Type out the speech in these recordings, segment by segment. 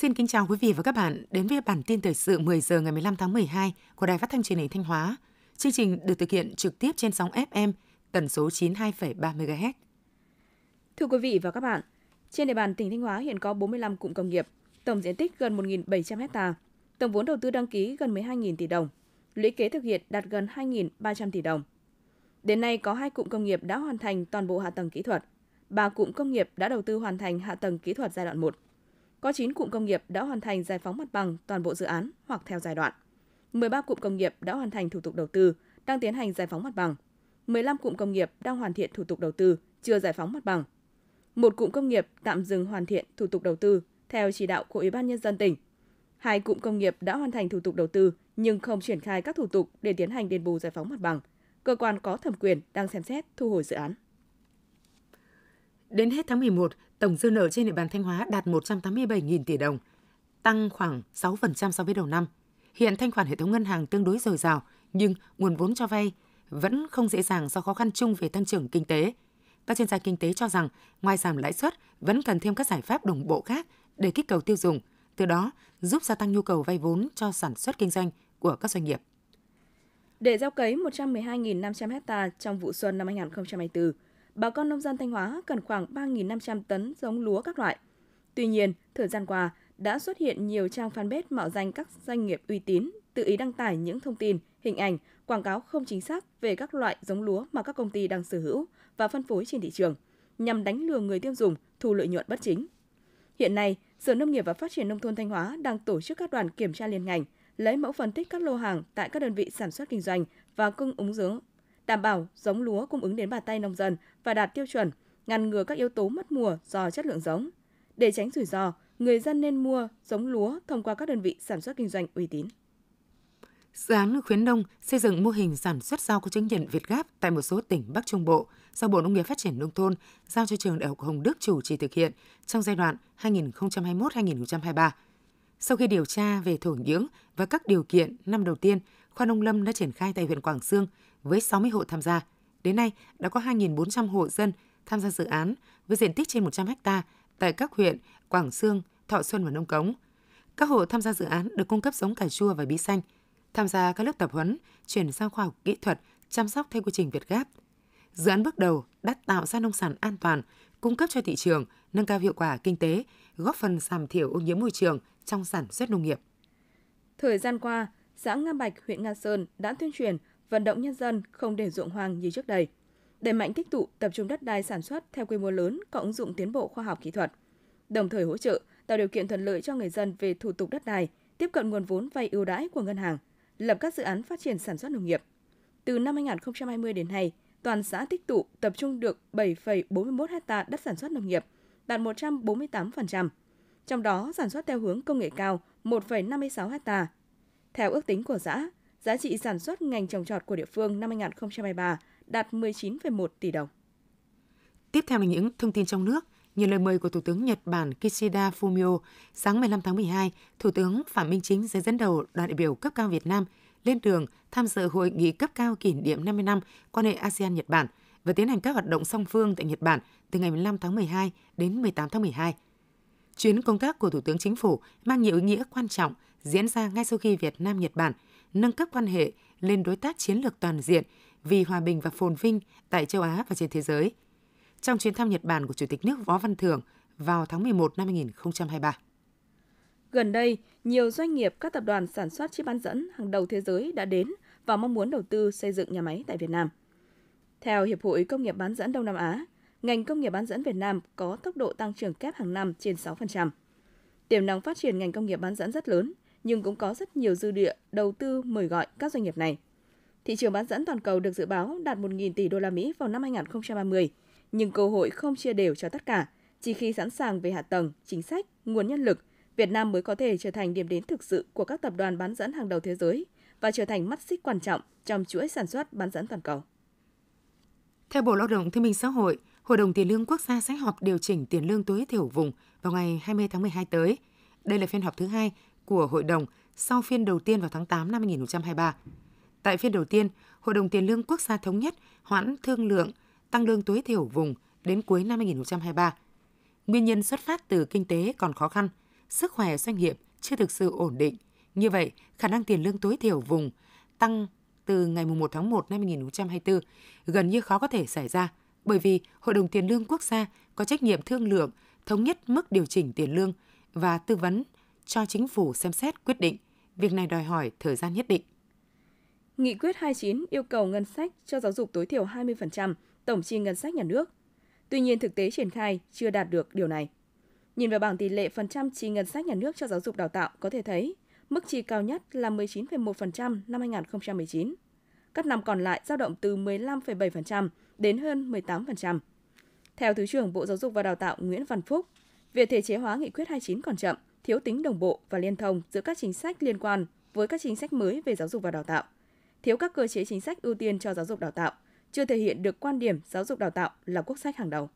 Xin kính chào quý vị và các bạn đến với bản tin thời sự 10 giờ ngày 15 tháng 12 của Đài Phát thanh Truyền hình Thanh Hóa. Chương trình được thực hiện trực tiếp trên sóng FM tần số 92,3 MHz. Thưa quý vị và các bạn, trên địa bàn tỉnh Thanh Hóa hiện có 45 cụm công nghiệp, tổng diện tích gần 1.700 ha, tổng vốn đầu tư đăng ký gần 12.000 tỷ đồng, lũy kế thực hiện đạt gần 2.300 tỷ đồng. Đến nay có hai cụm công nghiệp đã hoàn thành toàn bộ hạ tầng kỹ thuật, ba cụm công nghiệp đã đầu tư hoàn thành hạ tầng kỹ thuật giai đoạn 1 có 9 cụm công nghiệp đã hoàn thành giải phóng mặt bằng toàn bộ dự án hoặc theo giai đoạn. 13 cụm công nghiệp đã hoàn thành thủ tục đầu tư, đang tiến hành giải phóng mặt bằng. 15 cụm công nghiệp đang hoàn thiện thủ tục đầu tư, chưa giải phóng mặt bằng. Một cụm công nghiệp tạm dừng hoàn thiện thủ tục đầu tư theo chỉ đạo của Ủy ban nhân dân tỉnh. Hai cụm công nghiệp đã hoàn thành thủ tục đầu tư nhưng không triển khai các thủ tục để tiến hành đền bù giải phóng mặt bằng. Cơ quan có thẩm quyền đang xem xét thu hồi dự án. Đến hết tháng 11, tổng dư nợ trên địa bàn Thanh Hóa đạt 187.000 tỷ đồng, tăng khoảng 6% so với đầu năm. Hiện thanh khoản hệ thống ngân hàng tương đối dồi dào, nhưng nguồn vốn cho vay vẫn không dễ dàng do khó khăn chung về tăng trưởng kinh tế. Các chuyên gia kinh tế cho rằng, ngoài giảm lãi suất, vẫn cần thêm các giải pháp đồng bộ khác để kích cầu tiêu dùng, từ đó giúp gia tăng nhu cầu vay vốn cho sản xuất kinh doanh của các doanh nghiệp. Để gieo cấy 112.500 ha trong vụ xuân năm 2024, bà con nông dân Thanh Hóa cần khoảng 3.500 tấn giống lúa các loại. Tuy nhiên, thời gian qua đã xuất hiện nhiều trang fanpage mạo danh các doanh nghiệp uy tín, tự ý đăng tải những thông tin, hình ảnh, quảng cáo không chính xác về các loại giống lúa mà các công ty đang sở hữu và phân phối trên thị trường, nhằm đánh lừa người tiêu dùng, thu lợi nhuận bất chính. Hiện nay, Sở Nông nghiệp và Phát triển Nông thôn Thanh Hóa đang tổ chức các đoàn kiểm tra liên ngành, lấy mẫu phân tích các lô hàng tại các đơn vị sản xuất kinh doanh và cung ứng giống đảm bảo giống lúa cung ứng đến bàn tay nông dân và đạt tiêu chuẩn, ngăn ngừa các yếu tố mất mùa do chất lượng giống. Để tránh rủi ro, người dân nên mua giống lúa thông qua các đơn vị sản xuất kinh doanh uy tín. Dự án khuyến nông xây dựng mô hình sản xuất rau có chứng nhận Việt Gáp tại một số tỉnh Bắc Trung Bộ do Bộ Nông nghiệp Phát triển Nông thôn giao cho trường Đại học Hồng Đức chủ trì thực hiện trong giai đoạn 2021-2023. Sau khi điều tra về thổ nhưỡng và các điều kiện năm đầu tiên, khoa nông lâm đã triển khai tại huyện Quảng Sương với 60 hộ tham gia. Đến nay, đã có 2.400 hộ dân tham gia dự án với diện tích trên 100 ha tại các huyện Quảng Sương, Thọ Xuân và Nông Cống. Các hộ tham gia dự án được cung cấp giống cà chua và bí xanh, tham gia các lớp tập huấn, chuyển sang khoa học kỹ thuật, chăm sóc theo quy trình Việt Gáp. Dự án bước đầu đã tạo ra nông sản an toàn, cung cấp cho thị trường, nâng cao hiệu quả kinh tế, góp phần giảm thiểu ô nhiễm môi trường trong sản xuất nông nghiệp. Thời gian qua, xã Nga Bạch, huyện Nga Sơn đã tuyên truyền, vận động nhân dân không để ruộng hoang như trước đây. Đẩy mạnh tích tụ, tập trung đất đai sản xuất theo quy mô lớn có ứng dụng tiến bộ khoa học kỹ thuật. Đồng thời hỗ trợ, tạo điều kiện thuận lợi cho người dân về thủ tục đất đai, tiếp cận nguồn vốn vay ưu đãi của ngân hàng, lập các dự án phát triển sản xuất nông nghiệp. Từ năm 2020 đến nay, toàn xã tích tụ tập trung được 7,41 ha đất sản xuất nông nghiệp, đạt 148%. Trong đó, sản xuất theo hướng công nghệ cao 1,56 ha, theo ước tính của xã, giá trị sản xuất ngành trồng trọt của địa phương năm 2023 đạt 19,1 tỷ đồng. Tiếp theo là những thông tin trong nước. Như lời mời của Thủ tướng Nhật Bản Kishida Fumio, sáng 15 tháng 12, Thủ tướng Phạm Minh Chính sẽ dẫn đầu đoàn đại biểu cấp cao Việt Nam lên đường tham dự hội nghị cấp cao kỷ niệm 50 năm quan hệ ASEAN-Nhật Bản và tiến hành các hoạt động song phương tại Nhật Bản từ ngày 15 tháng 12 đến 18 tháng 12. Chuyến công tác của Thủ tướng Chính phủ mang nhiều ý nghĩa quan trọng – diễn ra ngay sau khi Việt Nam Nhật Bản nâng cấp quan hệ lên đối tác chiến lược toàn diện vì hòa bình và phồn vinh tại châu Á và trên thế giới. Trong chuyến thăm Nhật Bản của Chủ tịch nước Võ Văn Thưởng vào tháng 11 năm 2023. Gần đây, nhiều doanh nghiệp, các tập đoàn sản xuất chip bán dẫn hàng đầu thế giới đã đến và mong muốn đầu tư xây dựng nhà máy tại Việt Nam. Theo Hiệp hội Công nghiệp bán dẫn Đông Nam Á, ngành công nghiệp bán dẫn Việt Nam có tốc độ tăng trưởng kép hàng năm trên 6%. Tiềm năng phát triển ngành công nghiệp bán dẫn rất lớn, nhưng cũng có rất nhiều dư địa đầu tư mời gọi các doanh nghiệp này. Thị trường bán dẫn toàn cầu được dự báo đạt 1.000 tỷ đô la Mỹ vào năm 2030, nhưng cơ hội không chia đều cho tất cả. Chỉ khi sẵn sàng về hạ tầng, chính sách, nguồn nhân lực, Việt Nam mới có thể trở thành điểm đến thực sự của các tập đoàn bán dẫn hàng đầu thế giới và trở thành mắt xích quan trọng trong chuỗi sản xuất bán dẫn toàn cầu. Theo Bộ Lao động Thương minh Xã hội, Hội đồng Tiền lương Quốc gia sẽ họp điều chỉnh tiền lương tối thiểu vùng vào ngày 20 tháng 12 tới. Đây là phiên họp thứ hai của Hội đồng sau phiên đầu tiên vào tháng 8 năm 2023. Tại phiên đầu tiên, Hội đồng Tiền lương Quốc gia Thống nhất hoãn thương lượng tăng lương tối thiểu vùng đến cuối năm 2023. Nguyên nhân xuất phát từ kinh tế còn khó khăn, sức khỏe doanh nghiệp chưa thực sự ổn định. Như vậy, khả năng tiền lương tối thiểu vùng tăng từ ngày 1 tháng 1 năm 2024 gần như khó có thể xảy ra bởi vì Hội đồng Tiền lương Quốc gia có trách nhiệm thương lượng, thống nhất mức điều chỉnh tiền lương và tư vấn cho chính phủ xem xét quyết định. Việc này đòi hỏi thời gian nhất định. Nghị quyết 29 yêu cầu ngân sách cho giáo dục tối thiểu 20% tổng chi ngân sách nhà nước. Tuy nhiên thực tế triển khai chưa đạt được điều này. Nhìn vào bảng tỷ lệ phần trăm chi ngân sách nhà nước cho giáo dục đào tạo có thể thấy mức chi cao nhất là 19,1% năm 2019. Các năm còn lại dao động từ 15,7% đến hơn 18%. Theo Thứ trưởng Bộ Giáo dục và Đào tạo Nguyễn Văn Phúc, việc thể chế hóa nghị quyết 29 còn chậm – thiếu tính đồng bộ và liên thông giữa các chính sách liên quan với các chính sách mới về giáo dục và đào tạo, thiếu các cơ chế chính sách ưu tiên cho giáo dục đào tạo, chưa thể hiện được quan điểm giáo dục đào tạo là quốc sách hàng đầu.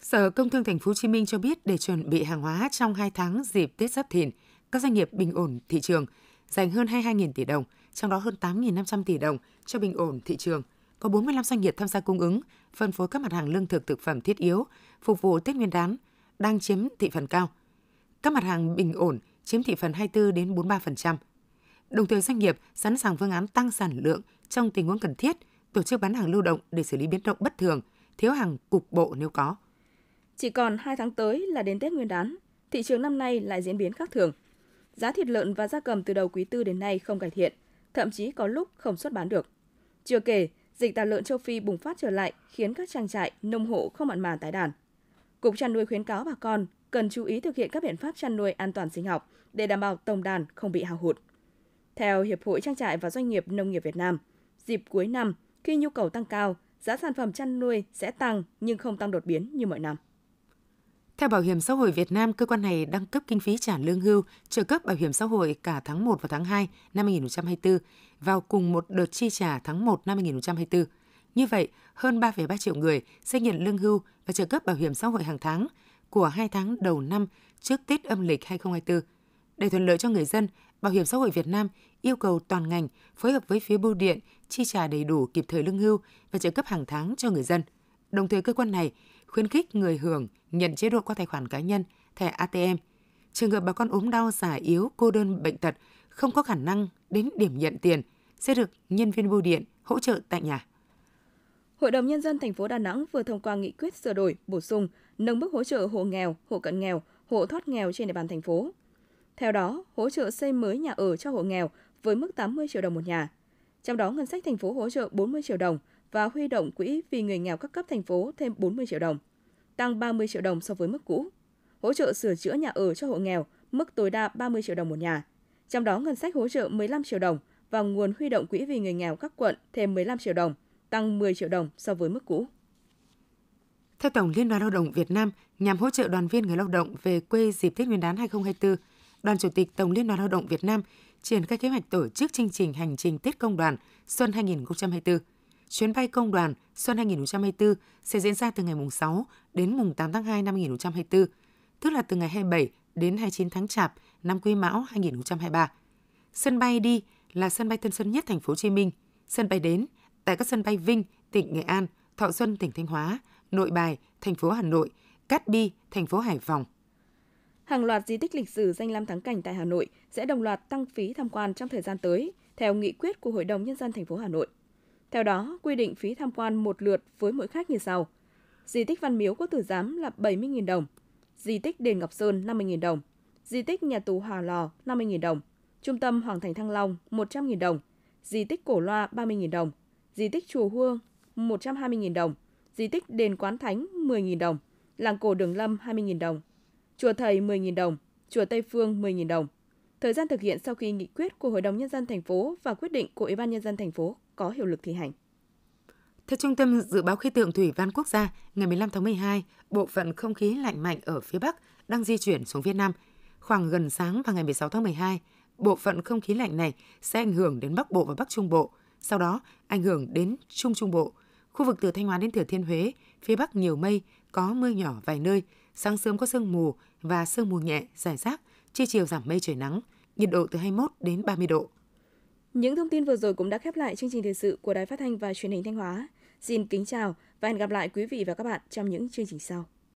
Sở Công Thương Thành phố Hồ Chí Minh cho biết để chuẩn bị hàng hóa trong 2 tháng dịp Tết Giáp Thìn, các doanh nghiệp bình ổn thị trường dành hơn 22.000 tỷ đồng, trong đó hơn 8.500 tỷ đồng cho bình ổn thị trường. Có 45 doanh nghiệp tham gia cung ứng, phân phối các mặt hàng lương thực thực phẩm thiết yếu, phục vụ Tết Nguyên đán, đang chiếm thị phần cao. Các mặt hàng bình ổn chiếm thị phần 24 đến 43%. Đồng thời doanh nghiệp sẵn sàng phương án tăng sản lượng trong tình huống cần thiết, tổ chức bán hàng lưu động để xử lý biến động bất thường, thiếu hàng cục bộ nếu có. Chỉ còn 2 tháng tới là đến Tết Nguyên đán, thị trường năm nay lại diễn biến khác thường. Giá thịt lợn và gia cầm từ đầu quý tư đến nay không cải thiện, thậm chí có lúc không xuất bán được. Chưa kể, dịch tả lợn châu Phi bùng phát trở lại khiến các trang trại, nông hộ không mặn mà tái đàn. Cục chăn nuôi khuyến cáo bà con cần chú ý thực hiện các biện pháp chăn nuôi an toàn sinh học để đảm bảo tổng đàn không bị hao hụt. Theo Hiệp hội Trang trại và Doanh nghiệp Nông nghiệp Việt Nam, dịp cuối năm, khi nhu cầu tăng cao, giá sản phẩm chăn nuôi sẽ tăng nhưng không tăng đột biến như mọi năm. Theo Bảo hiểm xã hội Việt Nam, cơ quan này đang cấp kinh phí trả lương hưu, trợ cấp bảo hiểm xã hội cả tháng 1 và tháng 2 năm 2024 vào cùng một đợt chi trả tháng 1 năm 2024. Như vậy, hơn 3,3 triệu người sẽ nhận lương hưu và trợ cấp bảo hiểm xã hội hàng tháng – của 2 tháng đầu năm trước Tết âm lịch 2024. Để thuận lợi cho người dân, Bảo hiểm xã hội Việt Nam yêu cầu toàn ngành phối hợp với phía bưu điện chi trả đầy đủ kịp thời lương hưu và trợ cấp hàng tháng cho người dân. Đồng thời cơ quan này khuyến khích người hưởng nhận chế độ qua tài khoản cá nhân, thẻ ATM. Trường hợp bà con ốm đau, già yếu, cô đơn, bệnh tật, không có khả năng đến điểm nhận tiền sẽ được nhân viên bưu điện hỗ trợ tại nhà. Hội đồng nhân dân thành phố Đà Nẵng vừa thông qua nghị quyết sửa đổi, bổ sung, nâng mức hỗ trợ hộ nghèo, hộ cận nghèo, hộ thoát nghèo trên địa bàn thành phố. Theo đó, hỗ trợ xây mới nhà ở cho hộ nghèo với mức 80 triệu đồng một nhà. Trong đó, ngân sách thành phố hỗ trợ 40 triệu đồng và huy động quỹ vì người nghèo các cấp thành phố thêm 40 triệu đồng, tăng 30 triệu đồng so với mức cũ. Hỗ trợ sửa chữa nhà ở cho hộ nghèo mức tối đa 30 triệu đồng một nhà. Trong đó, ngân sách hỗ trợ 15 triệu đồng và nguồn huy động quỹ vì người nghèo các quận thêm 15 triệu đồng – tăng 10 triệu đồng so với mức cũ. Theo Tổng Liên đoàn Lao động Việt Nam, nhằm hỗ trợ đoàn viên người lao động về quê dịp Tết Nguyên đán 2024, Đoàn Chủ tịch Tổng Liên đoàn Lao động Việt Nam triển khai kế hoạch tổ chức chương trình hành trình Tết Công đoàn Xuân 2024. Chuyến bay Công đoàn Xuân 2024 sẽ diễn ra từ ngày mùng 6 đến mùng 8 tháng 2 năm 2024, tức là từ ngày 27 đến 29 tháng Chạp năm Quý Mão 2023. Sân bay đi là sân bay Tân Sơn Nhất, thành phố Hồ Chí Minh. Sân bay đến tại các sân bay Vinh, tỉnh Nghệ An, Thọ Xuân, tỉnh Thanh Hóa, Nội Bài, thành phố Hà Nội, Cát Bi, thành phố Hải Phòng. Hàng loạt di tích lịch sử danh lam thắng cảnh tại Hà Nội sẽ đồng loạt tăng phí tham quan trong thời gian tới, theo nghị quyết của Hội đồng Nhân dân thành phố Hà Nội. Theo đó, quy định phí tham quan một lượt với mỗi khách như sau. Di tích Văn Miếu Quốc Tử Giám là 70.000 đồng, di tích Đền Ngọc Sơn 50.000 đồng, di tích Nhà tù Hòa Lò 50.000 đồng, Trung tâm Hoàng Thành Thăng Long 100.000 đồng, di tích Cổ Loa 30.000 đồng, di tích chùa Hương 120.000 đồng, di tích đền Quán Thánh 10.000 đồng, làng cổ Đường Lâm 20.000 đồng, chùa Thầy 10.000 đồng, chùa Tây Phương 10.000 đồng. Thời gian thực hiện sau khi nghị quyết của Hội đồng nhân dân thành phố và quyết định của Ủy ban nhân dân thành phố có hiệu lực thi hành. Theo Trung tâm Dự báo Khí tượng Thủy văn Quốc gia, ngày 15 tháng 12, bộ phận không khí lạnh mạnh ở phía Bắc đang di chuyển xuống Việt Nam. Khoảng gần sáng vào ngày 16 tháng 12, bộ phận không khí lạnh này sẽ ảnh hưởng đến Bắc Bộ và Bắc Trung Bộ – sau đó ảnh hưởng đến Trung Trung Bộ. Khu vực từ Thanh Hóa đến Thừa Thiên Huế, phía Bắc nhiều mây, có mưa nhỏ vài nơi, sáng sớm có sương mù và sương mù nhẹ, rải rác, trưa chiều giảm mây trời nắng, nhiệt độ từ 21 đến 30 độ. Những thông tin vừa rồi cũng đã khép lại chương trình thời sự của Đài Phát thanh và Truyền hình Thanh Hóa. Xin kính chào và hẹn gặp lại quý vị và các bạn trong những chương trình sau.